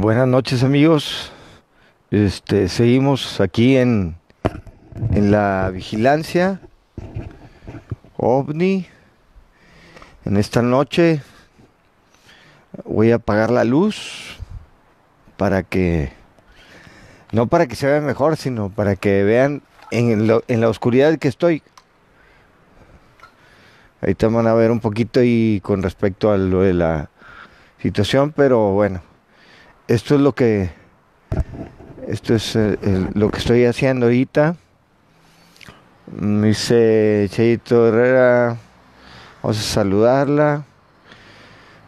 Buenas noches amigos. Este, seguimos aquí en, la vigilancia ovni. En esta noche voy a apagar la luz para que, no para que se vea mejor, sino para que vean en, en la oscuridad que estoy. ahí te van a ver un poquito y con respecto a lo de la situación, pero bueno esto es lo que esto es eh, lo que estoy haciendo ahorita. Mm, dice chayito Herrera, vamos a saludarla.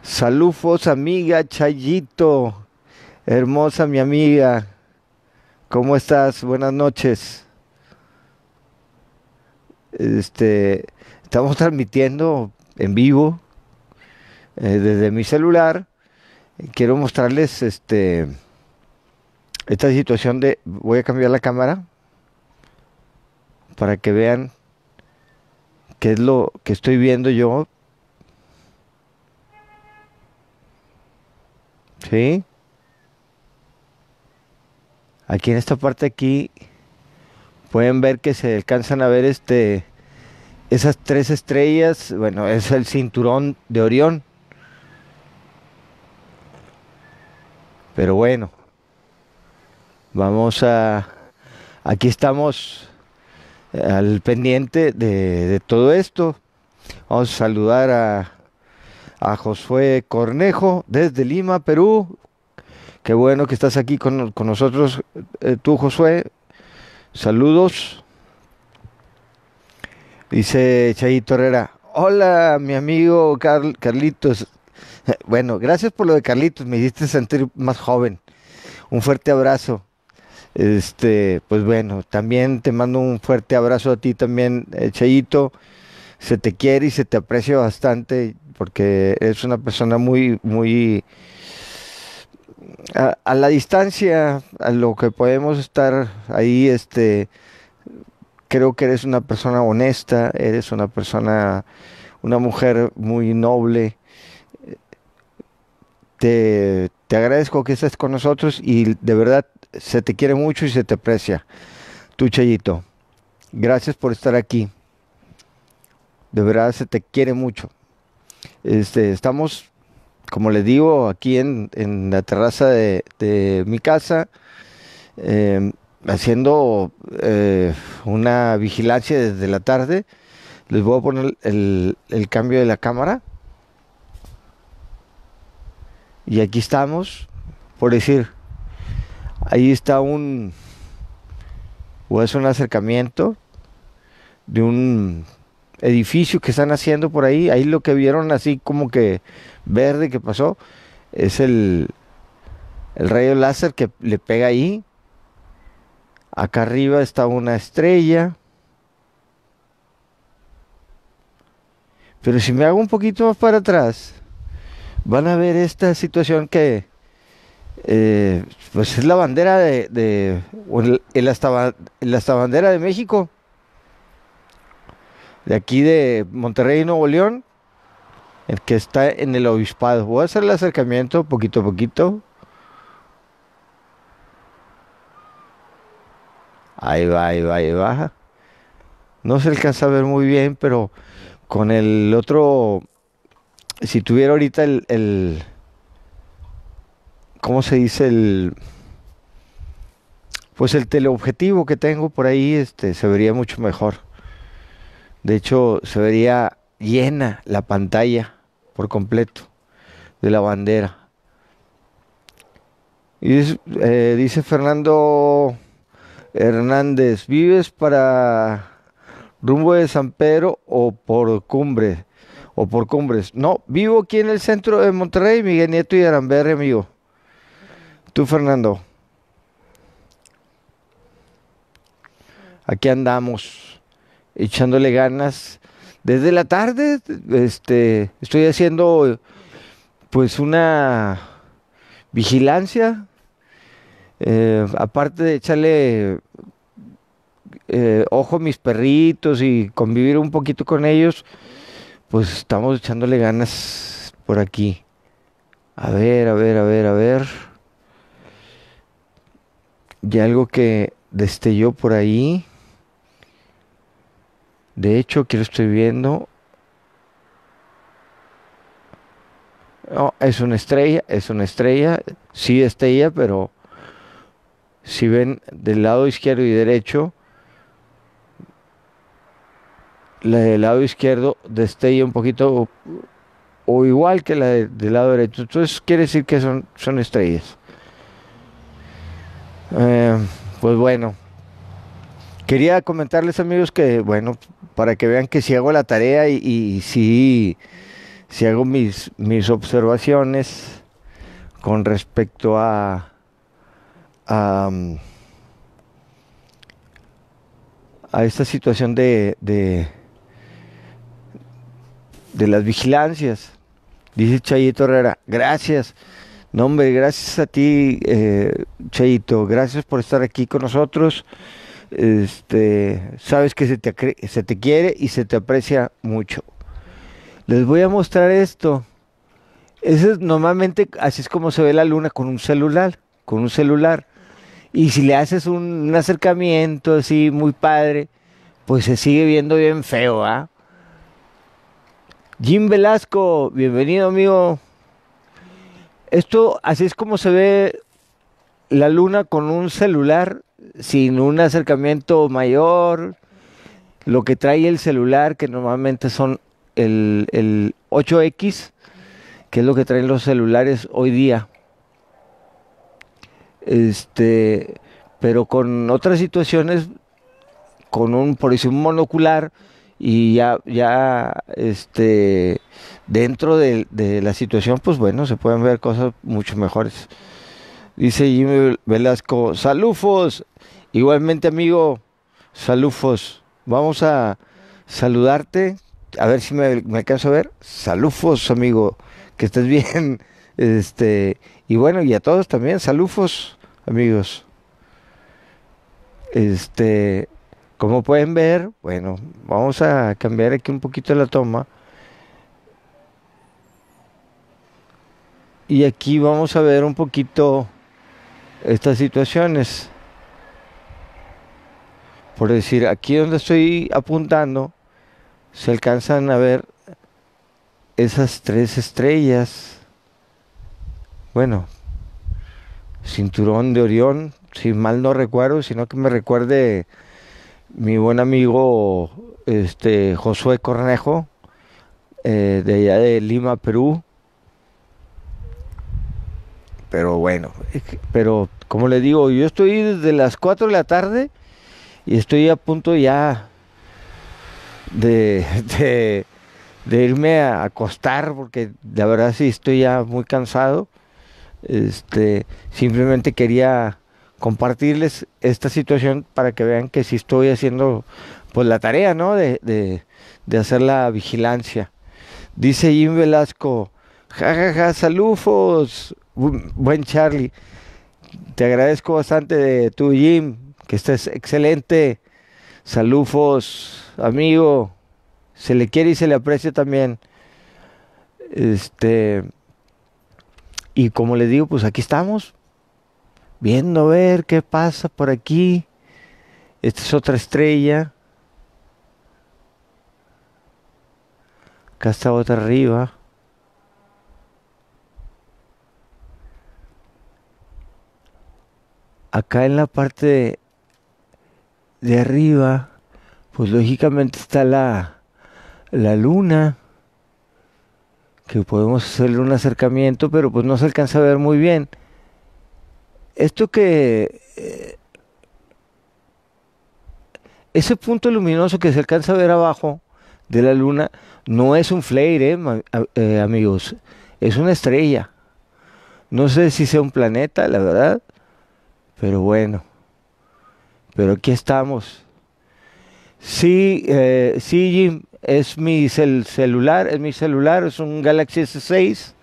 Saludos, amiga Chayito, hermosa mi amiga. ¿Cómo estás? Buenas noches. Este, estamos transmitiendo en vivo eh, desde mi celular quiero mostrarles este esta situación de voy a cambiar la cámara para que vean qué es lo que estoy viendo yo sí aquí en esta parte aquí pueden ver que se alcanzan a ver este esas tres estrellas bueno es el cinturón de Orión Pero bueno, vamos a... Aquí estamos eh, al pendiente de, todo esto. Vamos a saludar a, Josué Cornejo desde Lima, Perú. Qué bueno que estás aquí con, nosotros, eh, tú Josué. Saludos. Dice Chayito Torrera. Hola, mi amigo Carlitos. Bueno, gracias por lo de Carlitos, me hiciste sentir más joven. Un fuerte abrazo. Este, pues bueno, también te mando un fuerte abrazo a ti también, eh, Chayito. Se te quiere y se te aprecia bastante porque eres una persona muy, muy a, la distancia, a lo que podemos estar ahí, este, creo que eres una persona honesta, eres una persona, una mujer muy noble, te, agradezco que estés con nosotros y de verdad se te quiere mucho y se te aprecia. Tu Chayito, gracias por estar aquí. De verdad se te quiere mucho. Este, estamos, como les digo, aquí en, la terraza de, mi casa, em, haciendo eh, una vigilancia desde la tarde. Les voy a poner el, el cambio de la cámara y aquí estamos, por decir, ahí está un, o es un acercamiento de un edificio que están haciendo por ahí, ahí lo que vieron así como que verde que pasó, es el, el rayo láser que le pega ahí. Acá arriba está una estrella. Pero si me hago un poquito más para atrás, van a ver esta situación que eh, pues es la bandera de, el, el, hasta bandera de México, de aquí de Monterrey y Nuevo León, el que está en el obispado. Voy a hacer el acercamiento poquito a poquito. Ahí va, ahí va, ahí va. No se alcanza a ver muy bien, pero con el otro si tuviera ahorita el, ¿cómo se dice? El, pues el teleobjetivo que tengo por ahí este, se vería mucho mejor. De hecho, se vería llena la pantalla por completo de la bandera. Y eh, dice Fernando Hernández, ¿vives para rumbo de San Pedro o por cumbre? o por Cumbres. No, vivo aquí en el centro de Monterrey, Miguel Nieto y Aramberri, amigo. Tú, Fernando. Aquí andamos, echándole ganas. Desde la tarde, este, estoy haciendo pues una vigilancia. Eh, aparte de echarle eh, ojo a mis perritos y convivir un poquito con ellos, pues estamos echándole ganas por aquí. A ver, a ver, a ver, a ver. Y algo que destelló por ahí. De hecho, quiero lo estoy viendo. No, es una estrella, es una estrella. Sí, estrella, pero si ven del lado izquierdo y derecho, La del lado izquierdo destella un poquito o, igual que la del lado derecho. Entonces quiere decir que son, son estrellas. Eh, pues bueno, quería comentarles amigos que, bueno, para que vean que si hago la tarea y, si, si hago mis, mis observaciones con respecto a, a mm, esta situación de, de las vigilancias. Dice Chayito Herrera, gracias. nombre hombre, gracias a ti, eh, Chayito. Gracias por estar aquí con nosotros. Este, sabes que se te, se te quiere y se te aprecia mucho. Les voy a mostrar esto. es normalmente así es como se ve la luna con un celular, con un celular. Y si le haces un, acercamiento así muy padre, pues se sigue viendo bien feo, ¿ah? Jim Velasco, bienvenido amigo. Esto así es como se ve la luna con un celular, sin un acercamiento mayor. Lo que trae el celular, que normalmente son el, el 8X, que es lo que traen los celulares hoy día. Este, pero con otras situaciones, con un, por un monocular, y ya, ya este, dentro de, la situación, pues bueno, se pueden ver cosas mucho mejores. Dice Jimmy Velasco, salufos, igualmente amigo, salufos, vamos a saludarte, a ver si me, me alcanzo a ver, salufos amigo, que estés bien, este, y bueno, y a todos también, salufos amigos. Este, como pueden ver, bueno, vamos a cambiar aquí un poquito la toma. Y aquí vamos a ver un poquito estas situaciones. Por decir, aquí donde estoy apuntando, se alcanzan a ver esas tres estrellas. Bueno, cinturón de Orión, si mal no recuerdo, sino que me recuerde mi buen amigo este, Josué Cornejo, eh, de allá de Lima, Perú. Pero bueno, pero como le digo, yo estoy desde las 4 de la tarde y estoy a punto ya de, de irme a acostar porque la verdad sí estoy ya muy cansado. Este, simplemente quería compartirles esta situación para que vean que si estoy haciendo pues la tarea, ¿no? De, de, hacer la vigilancia. Dice Jim Velasco, jajaja, ja, ja, salufos, buen Charlie. Te agradezco bastante de tu Jim, que estés excelente. Salufos, amigo. Se le quiere y se le aprecia también. Este y como les digo, pues aquí estamos viendo ver qué pasa por aquí. Esta es otra estrella. Acá está otra arriba. Acá en la parte de, de arriba, pues lógicamente está la, la luna que podemos hacerle un acercamiento, pero pues no se alcanza a ver muy bien. Esto que... Eh, ese punto luminoso que se alcanza a ver abajo de la luna no es un flare, eh, eh, amigos. Es una estrella. No sé si sea un planeta, la verdad. Pero bueno. Pero aquí estamos. Sí, sí, Jim, es mi celular, es mi celular, es un Galaxy S6.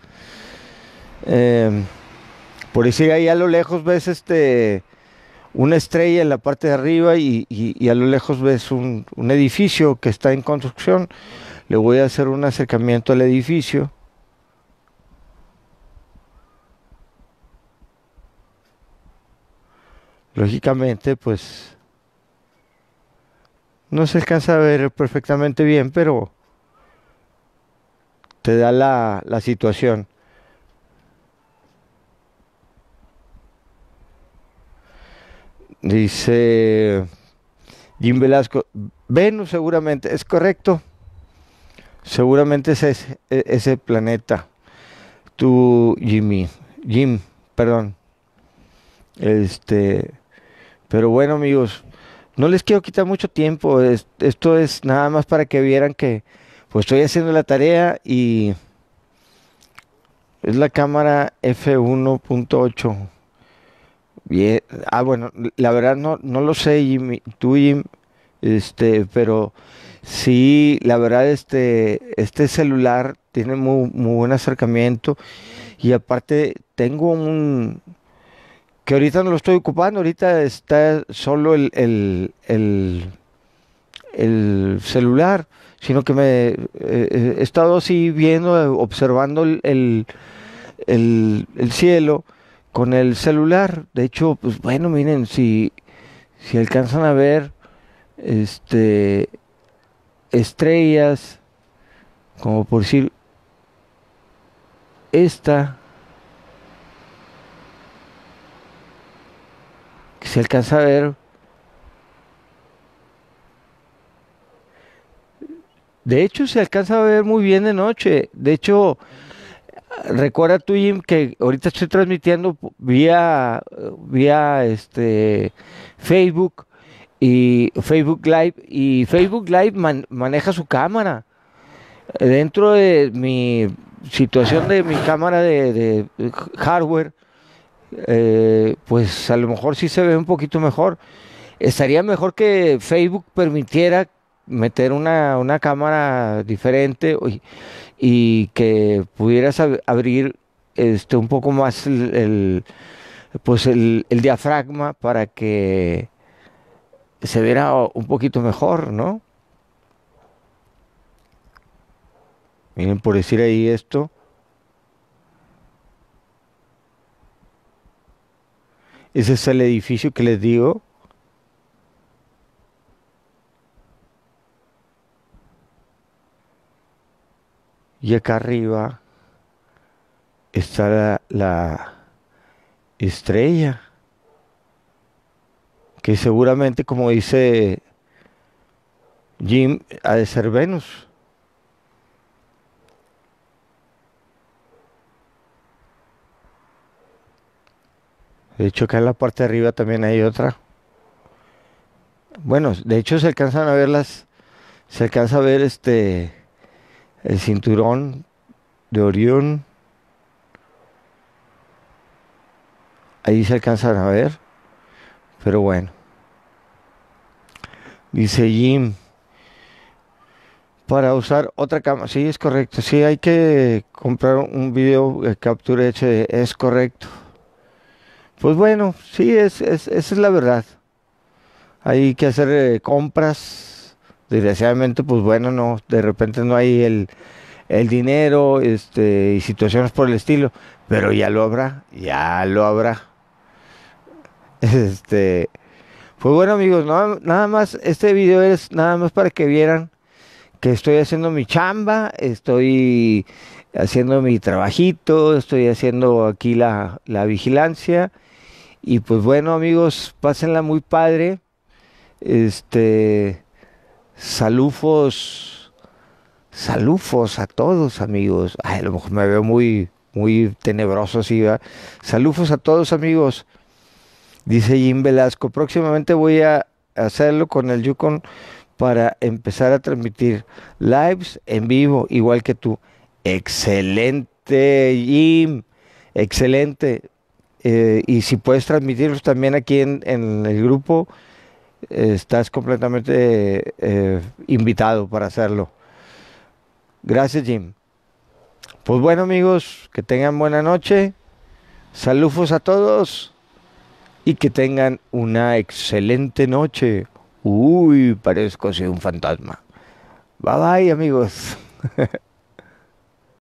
Por ahí ahí a lo lejos ves este una estrella en la parte de arriba y, a lo lejos ves un, edificio que está en construcción. Le voy a hacer un acercamiento al edificio. Lógicamente, pues no se alcanza a ver perfectamente bien, pero te da la situación. Dice Jim Velasco, Venus seguramente, es correcto. Seguramente es e, ese, planeta. Tú, Jimmy, Jim, perdón. Este, pero bueno, amigos, no les quiero quitar mucho tiempo. esto es nada más para que vieran que pues estoy haciendo la tarea y es la cámara F1.8. Bien. Ah, bueno, la verdad no, no lo sé, Jimmy, tú, Jim, este, pero sí, la verdad, este, este celular tiene muy, buen acercamiento y aparte tengo un, que ahorita no lo estoy ocupando, ahorita está solo el, celular, sino que me eh, eh, he estado así viendo, observando el, el cielo con el celular. De hecho, pues bueno, miren, si, si alcanzan a ver este estrellas, como por decir esta, que se alcanza a ver. De hecho, se alcanza a ver muy bien de noche. De hecho, Recuerda tú, Jim, que ahorita estoy transmitiendo vía, vía este, Facebook y Facebook Live y Facebook Live maneja su cámara. Dentro de mi situación de mi cámara de, hardware, eh, pues a lo mejor sí se ve un poquito mejor. Estaría mejor que Facebook permitiera meter una, una cámara diferente y, que pudieras abrir este, un poco más el, pues el, el, diafragma para que se viera un poquito mejor, ¿no? Miren, por decir ahí esto. Ese es el edificio que les digo. Y acá arriba está la, estrella, que seguramente, como dice Jim, ha de ser Venus. De hecho, acá en la parte de arriba también hay otra. Bueno, de hecho se alcanzan a ver las. Se alcanza a ver este el cinturón de Orión. Ahí se alcanzan a ver, pero bueno. Dice Jim, para usar otra cámara, sí, es correcto, sí, hay que comprar un video de captura es correcto. Pues bueno, sí, es, esa es la verdad. Hay que hacer eh, compras desgraciadamente, pues bueno, no, de repente no hay el, dinero este, y situaciones por el estilo, pero ya lo habrá, ya lo habrá. Este, pues bueno amigos, nada más, este video es nada más para que vieran que estoy haciendo mi chamba, estoy haciendo mi trabajito, estoy haciendo aquí la, la vigilancia. Y pues bueno amigos, pásenla muy padre. Este Salufos, salufos a todos, amigos. a lo mejor me veo muy, muy tenebroso así, Salufos a todos, amigos. Dice Jim Velasco, próximamente voy a hacerlo con el Yukon para empezar a transmitir lives en vivo, igual que tú. Excelente, Jim. Excelente. Eh, y si puedes transmitirlos también aquí en el grupo, estás completamente eh, invitado para hacerlo. Gracias, Jim. Pues bueno, amigos, que tengan buena noche. Saludos a todos y que tengan una excelente noche. Uy, parezco ser un fantasma. Bye bye, amigos.